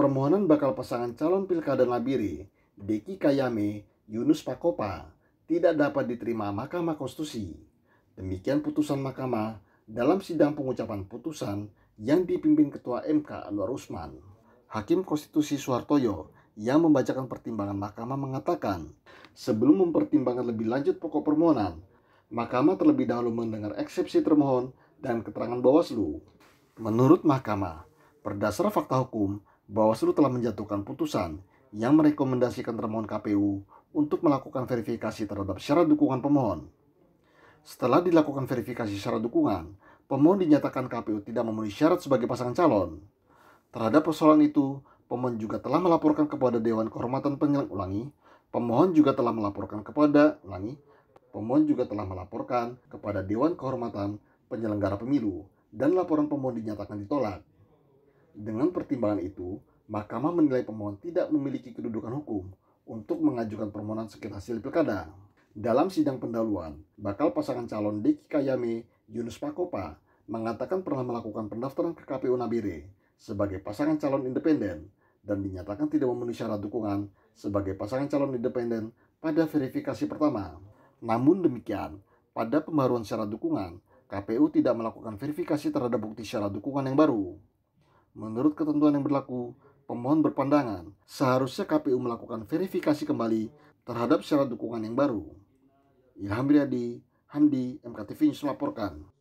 permohonan bakal pasangan calon pilkada Labiri, Deki Kayame, Yunus Pakopa, tidak dapat diterima Mahkamah Konstitusi. Demikian putusan Mahkamah dalam sidang pengucapan putusan yang dipimpin Ketua MK Anwar Usman. Hakim Konstitusi Suhartoyo yang membacakan pertimbangan Mahkamah mengatakan, sebelum mempertimbangkan lebih lanjut pokok permohonan, Mahkamah terlebih dahulu mendengar eksepsi termohon dan keterangan Bawaslu. Menurut Mahkamah, berdasar fakta hukum, Bawaslu telah menjatuhkan putusan yang merekomendasikan termohon KPU untuk melakukan verifikasi terhadap syarat dukungan pemohon. Setelah dilakukan verifikasi syarat dukungan, pemohon dinyatakan KPU tidak memenuhi syarat sebagai pasangan calon. Terhadap persoalan itu, pemohon juga telah melaporkan kepada Dewan Kehormatan Penyelenggara Ulangi, pemohon juga telah melaporkan kepada ulangi, pemohon juga telah melaporkan kepada Dewan Kehormatan Penyelenggara Pemilu, dan laporan pemohon dinyatakan ditolak. Dengan pertimbangan itu, Mahkamah menilai pemohon tidak memiliki kedudukan hukum untuk mengajukan permohonan sekitar hasil pilkada. Dalam sidang pendahuluan, bakal pasangan calon Diki Kayame Yunus Pakopa mengatakan pernah melakukan pendaftaran ke KPU Nabire sebagai pasangan calon independen dan dinyatakan tidak memenuhi syarat dukungan sebagai pasangan calon independen pada verifikasi pertama. Namun demikian, pada pembaruan syarat dukungan, KPU tidak melakukan verifikasi terhadap bukti syarat dukungan yang baru. Menurut ketentuan yang berlaku, pemohon berpandangan seharusnya KPU melakukan verifikasi kembali terhadap syarat dukungan yang baru. Ilham Riyadi, Hamdi, MKTV News melaporkan.